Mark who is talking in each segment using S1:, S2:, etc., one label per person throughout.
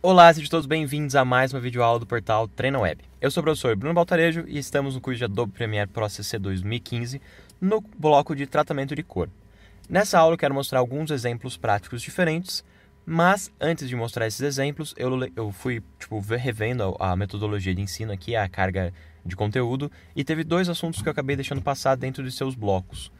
S1: Olá, sejam todos bem-vindos a mais uma videoaula do portal Treina Web. Eu sou o professor Bruno Baltarejo e estamos no curso de Adobe Premiere Pro CC 2015 no bloco de tratamento de cor. Nessa aula eu quero mostrar alguns exemplos práticos diferentes, mas antes de mostrar esses exemplos, eu, eu fui tipo, revendo a metodologia de ensino aqui, a carga de conteúdo, e teve dois assuntos que eu acabei deixando passar dentro de seus blocos.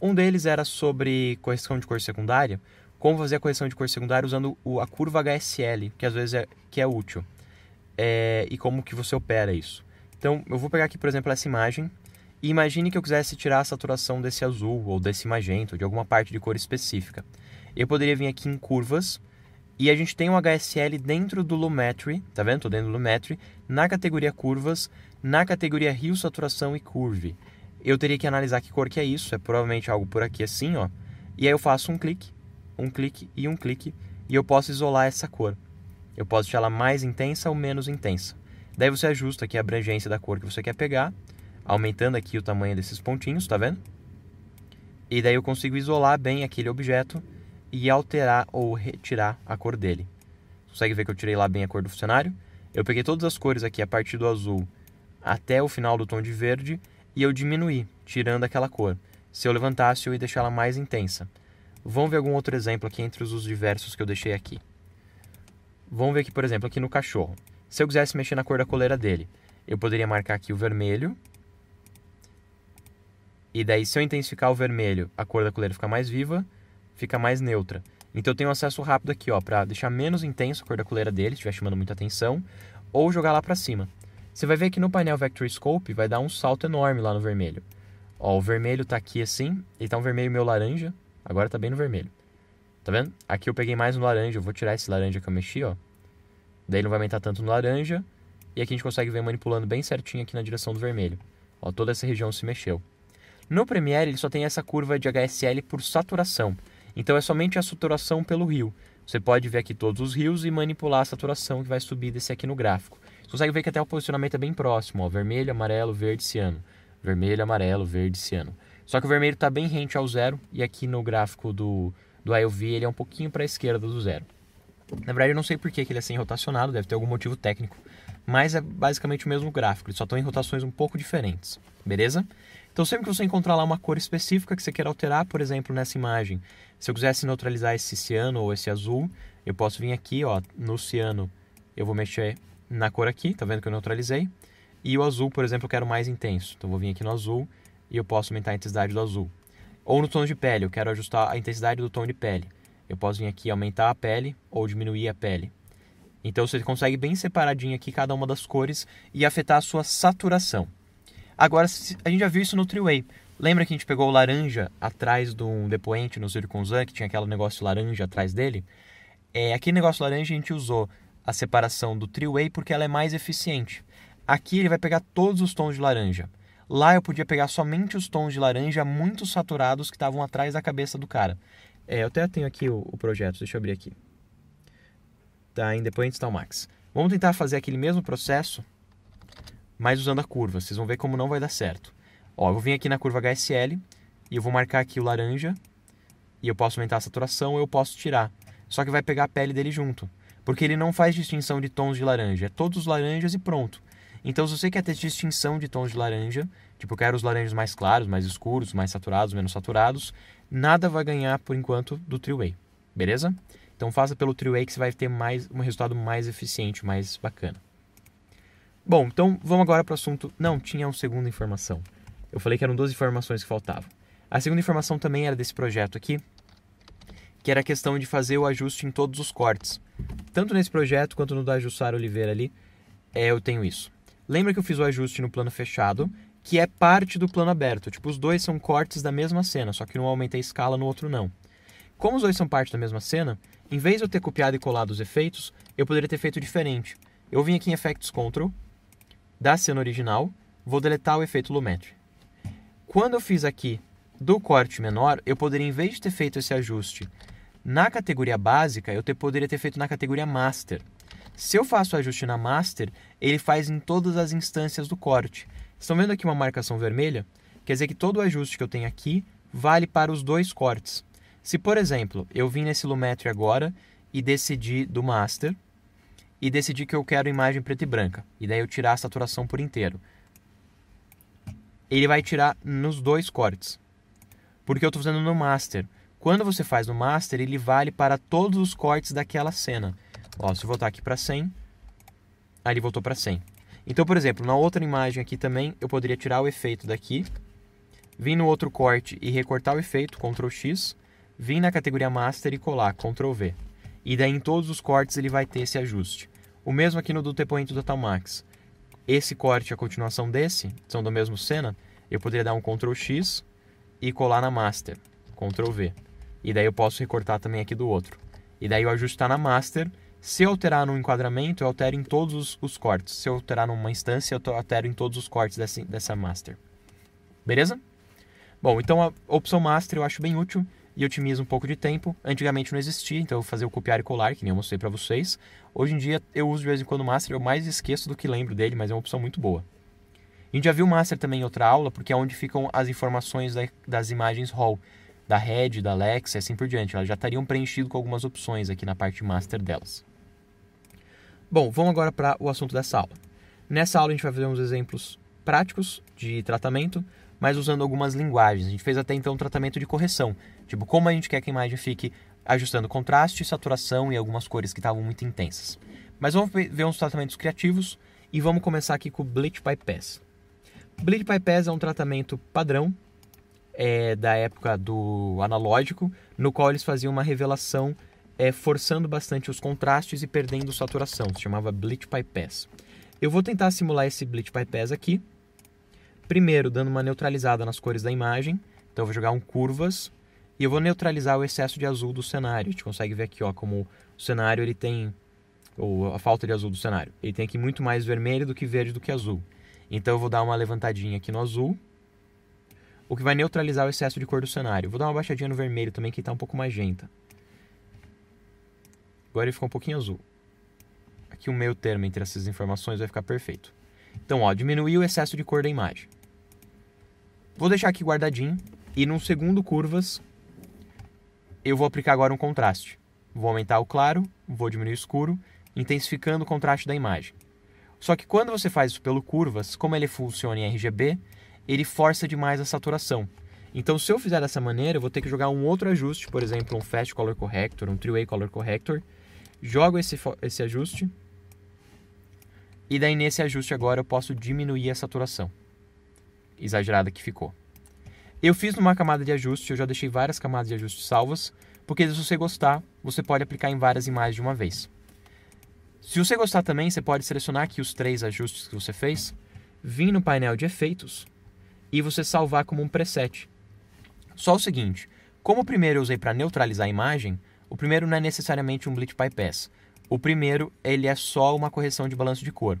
S1: Um deles era sobre correção de cor secundária, como fazer a correção de cor secundária usando a curva HSL, que às vezes é, que é útil, é, e como que você opera isso. Então, eu vou pegar aqui, por exemplo, essa imagem, e imagine que eu quisesse tirar a saturação desse azul, ou desse magento, de alguma parte de cor específica. Eu poderia vir aqui em curvas, e a gente tem um HSL dentro do Lumetri, tá vendo? Estou dentro do Lumetri, na categoria curvas, na categoria rio, saturação e curve. Eu teria que analisar que cor que é isso, é provavelmente algo por aqui assim, ó. E aí eu faço um clique um clique e um clique, e eu posso isolar essa cor. Eu posso deixar ela mais intensa ou menos intensa. Daí você ajusta aqui a abrangência da cor que você quer pegar, aumentando aqui o tamanho desses pontinhos, tá vendo? E daí eu consigo isolar bem aquele objeto e alterar ou retirar a cor dele. Consegue ver que eu tirei lá bem a cor do funcionário? Eu peguei todas as cores aqui, a partir do azul até o final do tom de verde, e eu diminuí, tirando aquela cor. Se eu levantasse, eu ia deixar ela mais intensa. Vamos ver algum outro exemplo aqui entre os diversos que eu deixei aqui. Vamos ver aqui, por exemplo, aqui no cachorro. Se eu quisesse mexer na cor da coleira dele, eu poderia marcar aqui o vermelho. E daí, se eu intensificar o vermelho, a cor da coleira fica mais viva, fica mais neutra. Então eu tenho acesso rápido aqui, ó, para deixar menos intenso a cor da coleira dele, se estiver chamando muita atenção, ou jogar lá para cima. Você vai ver que no painel Vector Scope vai dar um salto enorme lá no vermelho. Ó, o vermelho está aqui assim, ele tá um vermelho meio laranja, Agora tá bem no vermelho. Tá vendo? Aqui eu peguei mais no laranja. Eu vou tirar esse laranja que eu mexi, ó. Daí não vai aumentar tanto no laranja. E aqui a gente consegue ver manipulando bem certinho aqui na direção do vermelho. Ó, toda essa região se mexeu. No Premiere, ele só tem essa curva de HSL por saturação. Então é somente a saturação pelo rio. Você pode ver aqui todos os rios e manipular a saturação que vai subir desse aqui no gráfico. Você consegue ver que até o posicionamento é bem próximo, ó, vermelho, amarelo, verde, ciano. Vermelho, amarelo, verde, ciano. Só que o vermelho está bem rente ao zero e aqui no gráfico do, do IOV ele é um pouquinho para a esquerda do zero. Na verdade, eu não sei por que ele é sem rotacionado, deve ter algum motivo técnico. Mas é basicamente o mesmo gráfico, eles só estão em rotações um pouco diferentes, beleza? Então, sempre que você encontrar lá uma cor específica que você quer alterar, por exemplo, nessa imagem, se eu quisesse neutralizar esse ciano ou esse azul, eu posso vir aqui, ó, no ciano eu vou mexer na cor aqui, tá vendo que eu neutralizei? E o azul, por exemplo, eu quero mais intenso, então eu vou vir aqui no azul e eu posso aumentar a intensidade do azul. Ou no tom de pele, eu quero ajustar a intensidade do tom de pele. Eu posso vir aqui aumentar a pele ou diminuir a pele. Então você consegue bem separadinho aqui cada uma das cores e afetar a sua saturação. Agora, a gente já viu isso no Treeway. Lembra que a gente pegou o laranja atrás de um depoente no Zircon Zan, que tinha aquele negócio laranja atrás dele? É, aquele negócio laranja a gente usou a separação do Treeway porque ela é mais eficiente. Aqui ele vai pegar todos os tons de laranja. Lá eu podia pegar somente os tons de laranja muito saturados que estavam atrás da cabeça do cara. É, eu até tenho aqui o, o projeto, deixa eu abrir aqui. Tá, em Depoentes tal tá Max. Vamos tentar fazer aquele mesmo processo, mas usando a curva. Vocês vão ver como não vai dar certo. Ó, eu vou vir aqui na curva HSL e eu vou marcar aqui o laranja. E eu posso aumentar a saturação ou eu posso tirar. Só que vai pegar a pele dele junto. Porque ele não faz distinção de tons de laranja. É todos laranjas e pronto. Então, se você quer ter distinção de tons de laranja, tipo, eu quero os laranjas mais claros, mais escuros, mais saturados, menos saturados, nada vai ganhar, por enquanto, do Triway, beleza? Então, faça pelo Triway que você vai ter mais, um resultado mais eficiente, mais bacana. Bom, então vamos agora para o assunto. Não, tinha uma segunda informação. Eu falei que eram duas informações que faltavam. A segunda informação também era desse projeto aqui, que era a questão de fazer o ajuste em todos os cortes. Tanto nesse projeto quanto no da Jussara Oliveira ali, é, eu tenho isso. Lembra que eu fiz o ajuste no plano fechado, que é parte do plano aberto. Tipo, os dois são cortes da mesma cena, só que um aumenta a escala, no outro não. Como os dois são parte da mesma cena, em vez de eu ter copiado e colado os efeitos, eu poderia ter feito diferente. Eu vim aqui em Effects Control, da cena original, vou deletar o efeito Lumetri. Quando eu fiz aqui do corte menor, eu poderia, em vez de ter feito esse ajuste na categoria básica, eu ter, poderia ter feito na categoria master. Se eu faço o ajuste na master, ele faz em todas as instâncias do corte. Estão vendo aqui uma marcação vermelha? Quer dizer que todo o ajuste que eu tenho aqui vale para os dois cortes. Se, por exemplo, eu vim nesse Lumetri agora e decidi do master e decidi que eu quero imagem preta e branca, e daí eu tirar a saturação por inteiro. Ele vai tirar nos dois cortes. Porque eu estou fazendo no master. Quando você faz no master, ele vale para todos os cortes daquela cena. Ó, se eu voltar aqui para 100, aí ele voltou para 100. Então, por exemplo, na outra imagem aqui também, eu poderia tirar o efeito daqui, vir no outro corte e recortar o efeito, Ctrl X, vir na categoria Master e colar, Ctrl V. E daí em todos os cortes ele vai ter esse ajuste. O mesmo aqui no do Tepoente do Talmax. Esse corte, a continuação desse, são do mesmo cena, eu poderia dar um Ctrl X e colar na Master, Ctrl V. E daí eu posso recortar também aqui do outro. E daí o ajuste está na Master se eu alterar num enquadramento, eu altero em todos os, cortes. Se eu alterar numa instância, eu altero em todos os cortes dessa, dessa master. Beleza? Bom, então a opção master eu acho bem útil e otimiza um pouco de tempo. Antigamente não existia, então eu fazer o copiar e colar, que nem eu mostrei para vocês. Hoje em dia eu uso de vez em quando o master, eu mais esqueço do que lembro dele, mas é uma opção muito boa. A gente já viu o master também em outra aula, porque é onde ficam as informações das imagens RAW, da Red, da Lex e assim por diante. Elas já estariam preenchidas com algumas opções aqui na parte master delas. Bom, vamos agora para o assunto dessa aula. Nessa aula a gente vai fazer uns exemplos práticos de tratamento, mas usando algumas linguagens. A gente fez até então um tratamento de correção, tipo como a gente quer que a imagem fique ajustando contraste, saturação e algumas cores que estavam muito intensas. Mas vamos ver uns tratamentos criativos e vamos começar aqui com o Bleach Bypass. Bleach Bypass é um tratamento padrão é, da época do analógico, no qual eles faziam uma revelação é, forçando bastante os contrastes e perdendo saturação. Se chamava Bleach Bypass. Eu vou tentar simular esse Bleach Bypass aqui. Primeiro, dando uma neutralizada nas cores da imagem. Então, eu vou jogar um curvas e eu vou neutralizar o excesso de azul do cenário. A gente consegue ver aqui ó, como o cenário ele tem, ou a falta de azul do cenário. Ele tem aqui muito mais vermelho do que verde do que azul. Então, eu vou dar uma levantadinha aqui no azul o que vai neutralizar o excesso de cor do cenário. Vou dar uma baixadinha no vermelho também, que está um pouco magenta. Agora ele ficou um pouquinho azul. Aqui o meio termo entre essas informações vai ficar perfeito. Então, ó, diminuiu o excesso de cor da imagem. Vou deixar aqui guardadinho e no segundo curvas eu vou aplicar agora um contraste. Vou aumentar o claro, vou diminuir o escuro, intensificando o contraste da imagem. Só que quando você faz isso pelo curvas, como ele funciona em RGB, ele força demais a saturação. Então, se eu fizer dessa maneira, eu vou ter que jogar um outro ajuste, por exemplo, um Fast Color Corrector, um Three-Way Color Corrector, jogo esse, esse ajuste e daí nesse ajuste agora eu posso diminuir a saturação exagerada que ficou. Eu fiz numa camada de ajuste, eu já deixei várias camadas de ajuste salvas, porque se você gostar, você pode aplicar em várias imagens de uma vez. Se você gostar também, você pode selecionar aqui os três ajustes que você fez, vir no painel de efeitos e você salvar como um preset. Só o seguinte, como o primeiro eu usei para neutralizar a imagem, o primeiro não é necessariamente um bleach bypass. O primeiro, ele é só uma correção de balanço de cor.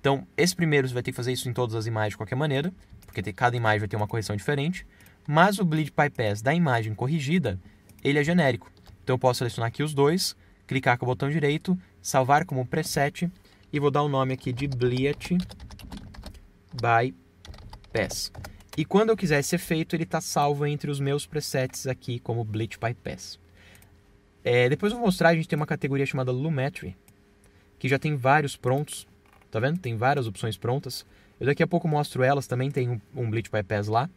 S1: Então, esse primeiro você vai ter que fazer isso em todas as imagens de qualquer maneira, porque cada imagem vai ter uma correção diferente. Mas o bleach bypass da imagem corrigida, ele é genérico. Então eu posso selecionar aqui os dois, clicar com o botão direito, salvar como preset e vou dar o um nome aqui de bleach bypass. E quando eu quiser esse efeito, ele está salvo entre os meus presets aqui como bleach bypass. É, depois eu vou mostrar, a gente tem uma categoria chamada Lumetri, que já tem vários prontos, tá vendo? Tem várias opções prontas. Eu daqui a pouco mostro elas, também tem um, um Bleach Bypass lá,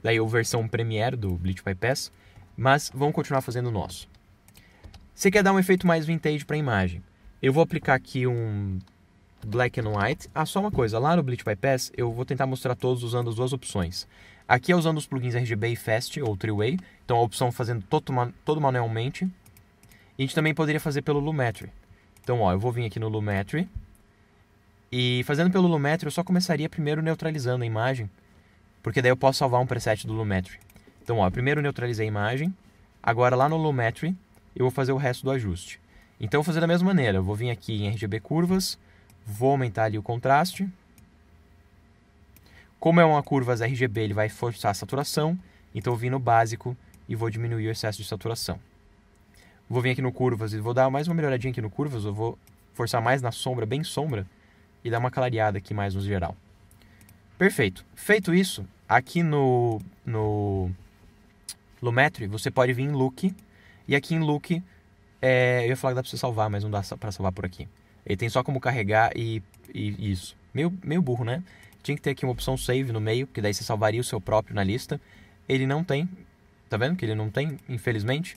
S1: daí a versão Premiere do Bleach Bypass, mas vamos continuar fazendo o nosso. Você quer dar um efeito mais vintage para a imagem? Eu vou aplicar aqui um black and white. Ah, só uma coisa, lá no Bleach Bypass eu vou tentar mostrar todos usando as duas opções. Aqui é usando os plugins RGB e Fast ou Triway, então a opção fazendo todo, todo manualmente, a gente também poderia fazer pelo Lumetri. Então, ó, eu vou vir aqui no Lumetri. E fazendo pelo Lumetri, eu só começaria primeiro neutralizando a imagem. Porque daí eu posso salvar um preset do Lumetri. Então, ó, primeiro neutralizei a imagem. Agora, lá no Lumetri, eu vou fazer o resto do ajuste. Então, eu vou fazer da mesma maneira. Eu vou vir aqui em RGB Curvas. Vou aumentar ali o contraste. Como é uma curva RGB, ele vai forçar a saturação. Então, eu vim no básico e vou diminuir o excesso de saturação vou vir aqui no curvas e vou dar mais uma melhoradinha aqui no curvas, eu vou forçar mais na sombra, bem sombra, e dar uma clareada aqui mais no geral. Perfeito. Feito isso, aqui no, no Lumetri, você pode vir em look, e aqui em look, é, eu ia falar que dá pra você salvar, mas não dá pra salvar por aqui. Ele tem só como carregar e, e isso. Meio, meio burro, né? Tinha que ter aqui uma opção save no meio, que daí você salvaria o seu próprio na lista. Ele não tem, tá vendo que ele não tem, infelizmente.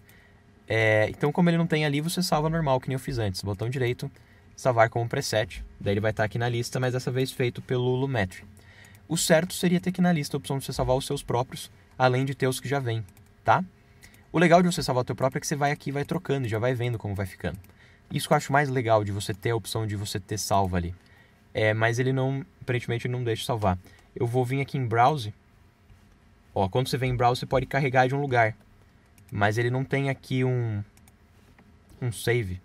S1: É, então, como ele não tem ali, você salva normal, que nem eu fiz antes. Botão direito, salvar como preset. Daí ele vai estar tá aqui na lista, mas dessa vez feito pelo Lumetri. O certo seria ter aqui na lista a opção de você salvar os seus próprios, além de ter os que já vêm, tá? O legal de você salvar o teu próprio é que você vai aqui vai trocando e já vai vendo como vai ficando. Isso que eu acho mais legal de você ter a opção de você ter salvo ali. É, mas ele não, aparentemente, ele não deixa salvar. Eu vou vir aqui em Browse. Ó, quando você vem em Browse, você pode carregar de um lugar. Mas ele não tem aqui um, um save.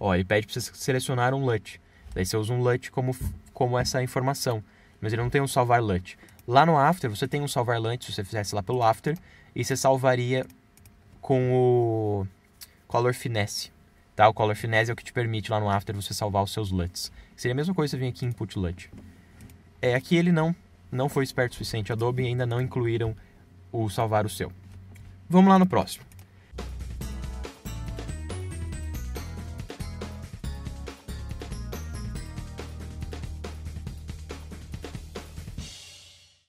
S1: Ó, ele pede para você selecionar um LUT. Daí você usa um LUT como, como essa informação. Mas ele não tem um salvar LUT. Lá no After, você tem um salvar LUT, se você fizesse lá pelo After. E você salvaria com o Color Finesse. Tá? O Color Finesse é o que te permite lá no After você salvar os seus LUTs. Seria a mesma coisa se vir aqui em Input LUT. É, aqui ele não, não foi esperto o suficiente. Adobe ainda não incluíram o salvar o seu. Vamos lá no próximo.